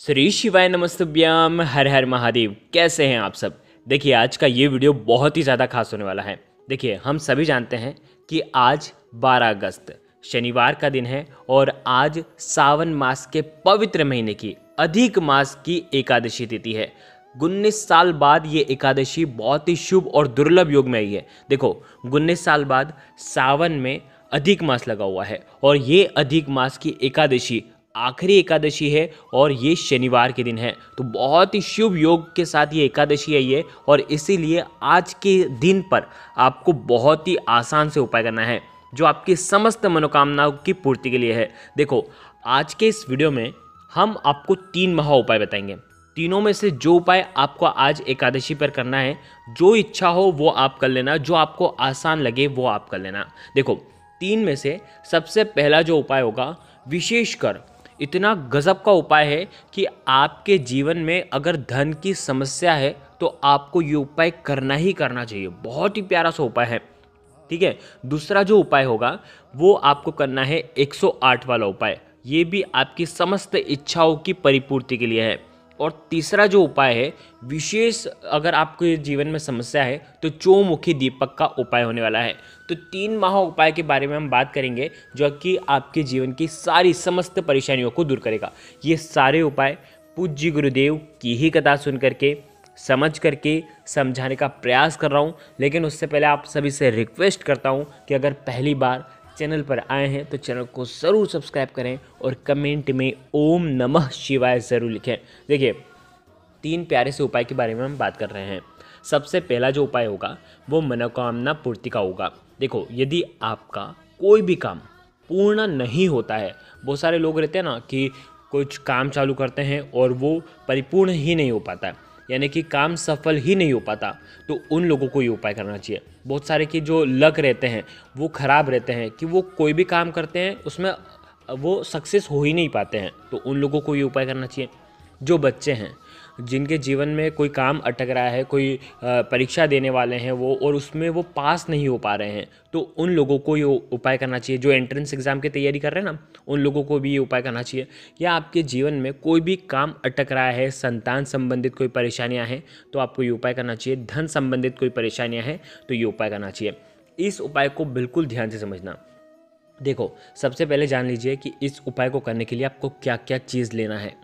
श्री शिवाय नमस्तभ्याम हर हर महादेव कैसे हैं आप सब देखिए आज का ये वीडियो बहुत ही ज़्यादा खास होने वाला है देखिए हम सभी जानते हैं कि आज 12 अगस्त शनिवार का दिन है और आज सावन मास के पवित्र महीने की अधिक मास की एकादशी तिथि है उन्नीस साल बाद ये एकादशी बहुत ही शुभ और दुर्लभ योग में आई है देखो उन्नीस साल बाद सावन में अधिक मास लगा हुआ है और ये अधिक मास की एकादशी आखिरी एकादशी है और ये शनिवार के दिन है तो बहुत ही शुभ योग के साथ ये एकादशी आई है और इसीलिए आज के दिन पर आपको बहुत ही आसान से उपाय करना है जो आपकी समस्त मनोकामनाओं की पूर्ति के लिए है देखो आज के इस वीडियो में हम आपको तीन महा उपाय बताएंगे तीनों में से जो उपाय आपको आज एकादशी पर करना है जो इच्छा हो वो आप कर लेना जो आपको आसान लगे वो आप कर लेना देखो तीन में से सबसे पहला जो उपाय होगा विशेषकर इतना गज़ब का उपाय है कि आपके जीवन में अगर धन की समस्या है तो आपको ये उपाय करना ही करना चाहिए बहुत ही प्यारा सा उपाय है ठीक है दूसरा जो उपाय होगा वो आपको करना है 108 वाला उपाय ये भी आपकी समस्त इच्छाओं की परिपूर्ति के लिए है और तीसरा जो उपाय है विशेष अगर आपके जीवन में समस्या है तो चौमुखी दीपक का उपाय होने वाला है तो तीन माह उपाय के बारे में हम बात करेंगे जो कि आपके जीवन की सारी समस्त परेशानियों को दूर करेगा ये सारे उपाय पूज्य गुरुदेव की ही कथा सुन करके समझ करके समझाने का प्रयास कर रहा हूँ लेकिन उससे पहले आप सभी से रिक्वेस्ट करता हूँ कि अगर पहली बार चैनल पर आए हैं तो चैनल को ज़रूर सब्सक्राइब करें और कमेंट में ओम नमः शिवाय ज़रूर लिखें देखिए तीन प्यारे से उपाय के बारे में हम बात कर रहे हैं सबसे पहला जो उपाय होगा वो मनोकामना पूर्ति का होगा देखो यदि आपका कोई भी काम पूर्ण नहीं होता है बहुत सारे लोग रहते हैं ना कि कुछ काम चालू करते हैं और वो परिपूर्ण ही नहीं हो पाता है यानी कि काम सफल ही नहीं हो पाता तो उन लोगों को ये उपाय करना चाहिए बहुत सारे की जो लक रहते हैं वो ख़राब रहते हैं कि वो कोई भी काम करते हैं उसमें वो सक्सेस हो ही नहीं पाते हैं तो उन लोगों को ये उपाय करना चाहिए जो बच्चे हैं जिनके जीवन में कोई काम अटक रहा है कोई परीक्षा देने वाले हैं वो और उसमें वो पास नहीं हो पा रहे हैं तो उन लोगों को ये उपाय करना चाहिए जो एंट्रेंस एग्ज़ाम की तैयारी कर रहे हैं ना उन लोगों को भी ये उपाय करना चाहिए या आपके जीवन में कोई भी काम अटक रहा है संतान संबंधित कोई परेशानियाँ हैं तो आपको ये उपाय करना चाहिए धन संबंधित कोई परेशानियाँ हैं तो ये उपाय करना चाहिए इस उपाय को बिल्कुल ध्यान से समझना देखो सबसे पहले जान लीजिए कि इस उपाय को करने के लिए आपको क्या क्या चीज़ लेना है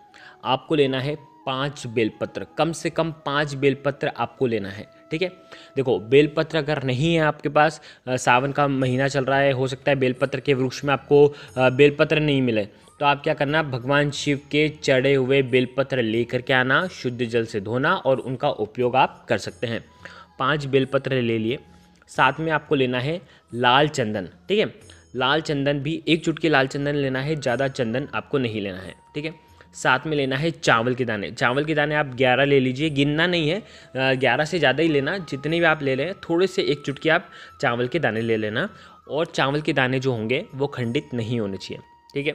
आपको लेना है पाँच बेलपत्र कम से कम पाँच बेलपत्र आपको लेना है ठीक है देखो बेलपत्र अगर नहीं है आपके पास सावन का महीना चल रहा है हो सकता है बेलपत्र के वृक्ष में आपको बेलपत्र नहीं मिले तो आप क्या करना भगवान शिव के चढ़े हुए बेलपत्र लेकर के आना शुद्ध जल से धोना और उनका उपयोग आप कर सकते हैं पाँच बेलपत्र ले लिए साथ में आपको लेना है लाल चंदन ठीक है लाल चंदन भी एक चुटकी लाल चंदन लेना है ज़्यादा चंदन आपको नहीं लेना है ठीक है साथ में लेना है चावल के दाने चावल के दाने आप ग्यारह ले लीजिए गिनना नहीं है ग्यारह से ज़्यादा ही लेना जितने भी आप ले रहे हैं थोड़े से एक चुटकी आप चावल के दाने ले लेना और चावल के दाने जो होंगे वो खंडित नहीं होने चाहिए ठीक है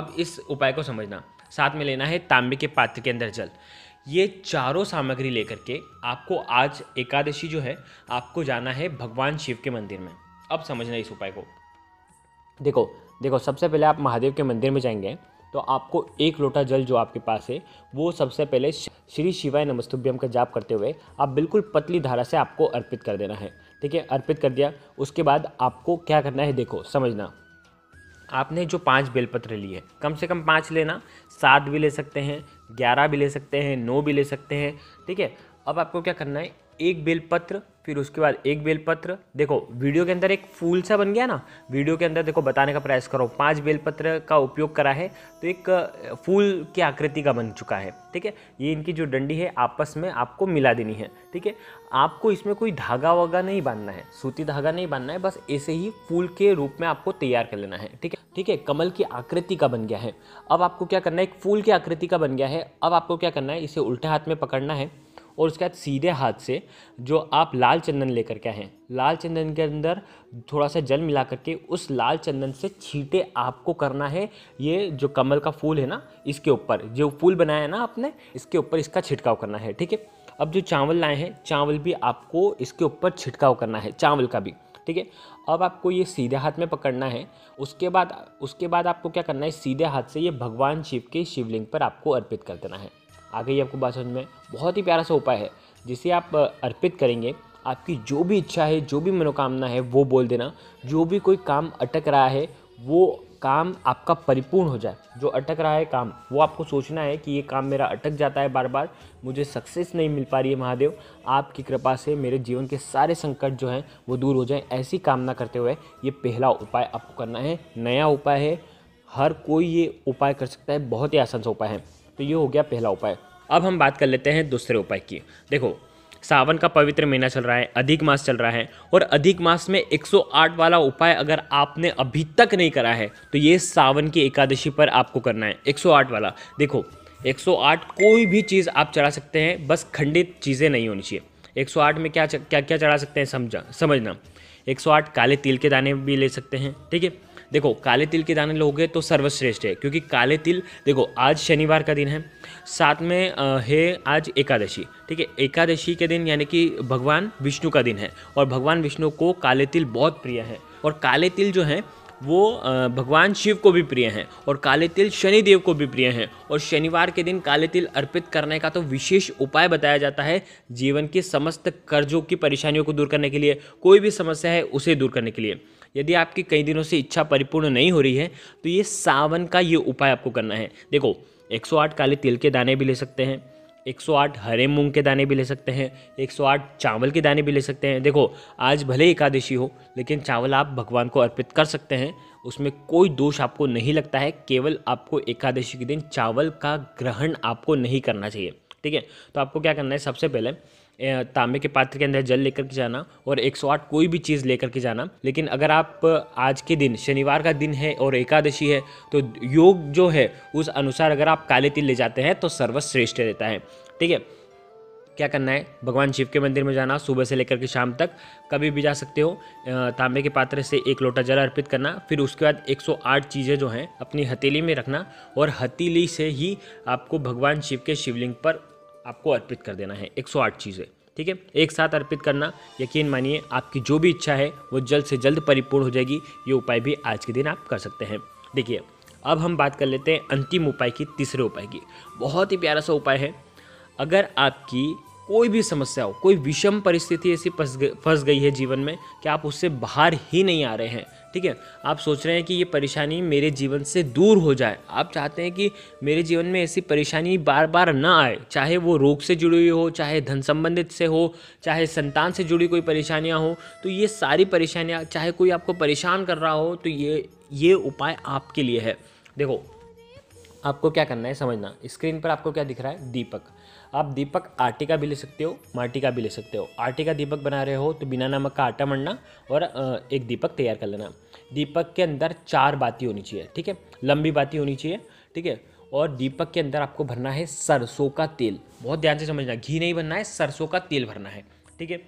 अब इस उपाय को समझना साथ में लेना है तांबे के पात्र के अंदर जल ये चारों सामग्री लेकर के आपको आज एकादशी जो है आपको जाना है भगवान शिव के मंदिर में अब समझना इस उपाय को देखो देखो सबसे पहले आप महादेव के मंदिर में जाएंगे तो आपको एक लोटा जल जो आपके पास है वो सबसे पहले श्री शिवाय नमस्तुभ्यम का जाप करते हुए आप बिल्कुल पतली धारा से आपको अर्पित कर देना है ठीक है अर्पित कर दिया उसके बाद आपको क्या करना है देखो समझना आपने जो पांच बेलपत्र लिए कम से कम पांच लेना सात भी ले सकते हैं ग्यारह भी ले सकते हैं नौ भी ले सकते हैं ठीक है अब आपको क्या करना है एक बेलपत्र फिर उसके बाद एक बेलपत्र देखो वीडियो के अंदर एक फूल सा बन गया ना वीडियो के अंदर देखो बताने का प्रयास करो पांच बेलपत्र का उपयोग करा है तो एक फूल की आकृति का बन चुका है ठीक है ये इनकी जो डंडी है आपस में आपको मिला देनी है ठीक है आपको इसमें कोई धागा वागा नहीं बांधना है सूती धागा नहीं बांधना है बस ऐसे ही फूल के रूप में आपको तैयार कर लेना है ठीक है ठीक है कमल की आकृति का बन गया है अब आपको क्या करना है एक फूल की आकृति का बन गया है अब आपको क्या करना है इसे उल्टे हाथ में पकड़ना है और उसके बाद सीधे हाथ से जो आप लाल चंदन लेकर के आएँ लाल चंदन के अंदर थोड़ा सा जल मिला करके उस लाल चंदन से छींटे आपको करना है ये जो कमल का फूल है ना इसके ऊपर जो फूल बनाया है ना आपने इसके ऊपर इसका छिड़काव करना है ठीक है अब जो चावल लाए हैं चावल भी आपको इसके ऊपर छिड़काव करना है चावल का भी ठीक है अब आपको ये सीधे हाथ में पकड़ना है उसके बाद उसके बाद आपको क्या करना है सीधे हाथ से ये भगवान शिव के शिवलिंग पर आपको अर्पित कर देना है आ गई आपको बात समझ में बहुत ही प्यारा सा उपाय है जिसे आप अर्पित करेंगे आपकी जो भी इच्छा है जो भी मनोकामना है वो बोल देना जो भी कोई काम अटक रहा है वो काम आपका परिपूर्ण हो जाए जो अटक रहा है काम वो आपको सोचना है कि ये काम मेरा अटक जाता है बार बार मुझे सक्सेस नहीं मिल पा रही है महादेव आपकी कृपा से मेरे जीवन के सारे संकट जो हैं वो दूर हो जाएं ऐसी कामना करते हुए ये पहला उपाय आपको करना है नया उपाय है हर कोई ये उपाय कर सकता है बहुत ही आसान सा उपाय है तो ये हो गया पहला उपाय अब हम बात कर लेते हैं दूसरे उपाय की देखो सावन का पवित्र महीना चल रहा है अधिक मास चल रहा है और अधिक मास में 108 वाला उपाय अगर आपने अभी तक नहीं करा है तो ये सावन की एकादशी पर आपको करना है 108 वाला देखो 108 कोई भी चीज़ आप चढ़ा सकते हैं बस खंडित चीज़ें नहीं होनी चाहिए 108 में क्या क्या क्या चढ़ा सकते हैं समझा समझना एक काले तिल के दाने भी ले सकते हैं ठीक है देखो काले तिल के दाने लोगे तो सर्वश्रेष्ठ है क्योंकि काले तिल देखो आज शनिवार का दिन है साथ में है आज एकादशी ठीक है एकादशी के दिन यानी कि भगवान विष्णु का दिन है और भगवान विष्णु को काले तिल बहुत प्रिय है और काले तिल जो है वो भगवान शिव को भी प्रिय हैं और काले तिल शनिदेव को भी प्रिय हैं और शनिवार के दिन काले तिल अर्पित करने का तो विशेष उपाय बताया जाता है जीवन के समस्त कर्जों की परेशानियों को दूर करने के लिए कोई भी समस्या है उसे दूर करने के लिए यदि आपकी कई दिनों से इच्छा परिपूर्ण नहीं हो रही है तो ये सावन का ये उपाय आपको करना है देखो 108 काले तिल के दाने भी ले सकते हैं 108 हरे मूंग के दाने भी ले सकते हैं 108 चावल के दाने भी ले सकते हैं देखो आज भले एकादशी हो लेकिन चावल आप भगवान को अर्पित कर सकते हैं उसमें कोई दोष आपको नहीं लगता है केवल आपको एकादशी के दिन चावल का ग्रहण आपको नहीं करना चाहिए ठीक है तो आपको क्या करना है सबसे पहले तांबे के पात्र के अंदर जल लेकर के जाना और 108 कोई भी चीज़ लेकर के जाना लेकिन अगर आप आज के दिन शनिवार का दिन है और एकादशी है तो योग जो है उस अनुसार अगर आप काले तिल ले जाते हैं तो सर्वश्रेष्ठ रहता है ठीक है क्या करना है भगवान शिव के मंदिर में जाना सुबह से लेकर के शाम तक कभी भी जा सकते हो तांबे के पात्र से एक लोटा जल अर्पित करना फिर उसके बाद 108 चीज़ें जो हैं अपनी हथेली में रखना और हथेली से ही आपको भगवान शिव के शिवलिंग पर आपको अर्पित कर देना है 108 चीज़ें ठीक है एक साथ अर्पित करना यकीन मानिए आपकी जो भी इच्छा है वो जल्द से जल्द परिपूर्ण हो जाएगी ये उपाय भी आज के दिन आप कर सकते हैं देखिए अब हम बात कर लेते हैं अंतिम उपाय की तीसरे उपाय की बहुत ही प्यारा सा उपाय है अगर आपकी कोई भी समस्या हो कोई विषम परिस्थिति ऐसी फंस गई है जीवन में कि आप उससे बाहर ही नहीं आ रहे हैं ठीक है आप सोच रहे हैं कि ये परेशानी मेरे जीवन से दूर हो जाए आप चाहते हैं कि मेरे जीवन में ऐसी परेशानी बार बार ना आए चाहे वो रोग से जुड़ी हुई हो चाहे धन संबंधित से हो चाहे संतान से जुड़ी कोई परेशानियाँ हो तो ये सारी परेशानियाँ चाहे कोई आपको परेशान कर रहा हो तो ये ये उपाय आपके लिए है देखो आपको क्या करना है समझना स्क्रीन पर आपको क्या दिख रहा है दीपक आप दीपक आटे का भी ले सकते हो माटी का भी ले सकते हो आटे का दीपक बना रहे हो तो बिना नमक का आटा मरना और एक दीपक तैयार कर लेना दीपक के अंदर चार बाती होनी चाहिए ठीक है लंबी बाती होनी चाहिए ठीक है और दीपक के अंदर आपको भरना है सरसों का तेल बहुत ध्यान से समझना घी नहीं भरना है सरसों का तेल भरना है ठीक है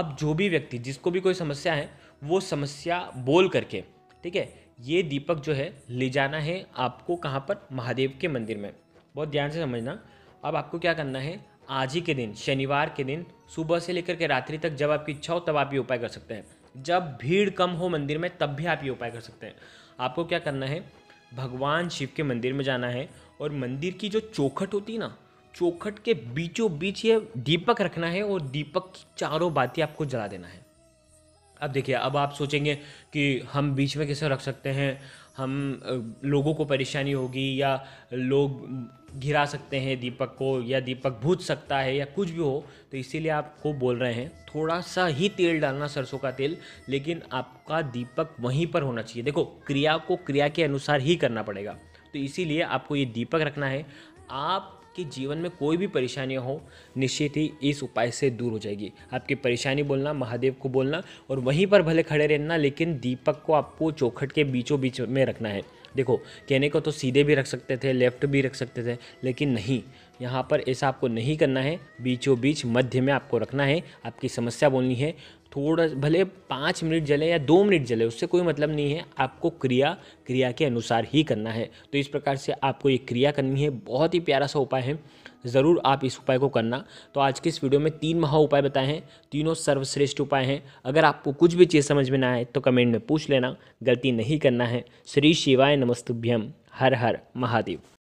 अब जो भी व्यक्ति जिसको भी कोई समस्या है वो समस्या बोल करके ठीक है ये दीपक जो है ले जाना है आपको कहाँ पर महादेव के मंदिर में बहुत ध्यान से समझना अब आपको क्या करना है आज ही के दिन शनिवार के दिन सुबह से लेकर के रात्रि तक जब आपकी इच्छा हो तब आप ये उपाय कर सकते हैं जब भीड़ कम हो मंदिर में तब भी आप ये उपाय कर सकते हैं आपको क्या करना है भगवान शिव के मंदिर में जाना है और मंदिर की जो चौखट होती है ना चौखट के बीचों बीच ये दीपक रखना है और दीपक की चारों बातें आपको जला देना है अब देखिए अब आप सोचेंगे कि हम बीच में कैसे रख सकते हैं हम लोगों को परेशानी होगी या लोग घिरा सकते हैं दीपक को या दीपक भूत सकता है या कुछ भी हो तो इसीलिए आपको बोल रहे हैं थोड़ा सा ही तेल डालना सरसों का तेल लेकिन आपका दीपक वहीं पर होना चाहिए देखो क्रिया को क्रिया के अनुसार ही करना पड़ेगा तो इसीलिए आपको ये दीपक रखना है आप कि जीवन में कोई भी परेशानी हो निश्चित ही इस उपाय से दूर हो जाएगी आपकी परेशानी बोलना महादेव को बोलना और वहीं पर भले खड़े रहना लेकिन दीपक को आपको चौखट के बीचों बीच में रखना है देखो कहने को तो सीधे भी रख सकते थे लेफ्ट भी रख सकते थे लेकिन नहीं यहाँ पर ऐसा आपको नहीं करना है बीचों बीच मध्य में आपको रखना है आपकी समस्या बोलनी है थोड़ा भले पाँच मिनट जले या दो मिनट जले उससे कोई मतलब नहीं है आपको क्रिया क्रिया के अनुसार ही करना है तो इस प्रकार से आपको ये क्रिया करनी है बहुत ही प्यारा सा उपाय है ज़रूर आप इस उपाय को करना तो आज के इस वीडियो में तीन महा उपाय बताए हैं तीनों सर्वश्रेष्ठ उपाय हैं अगर आपको कुछ भी चीज़ समझ में ना आए तो कमेंट में पूछ लेना गलती नहीं करना है श्री शिवाय नमस्तुभ्यम हर हर महादेव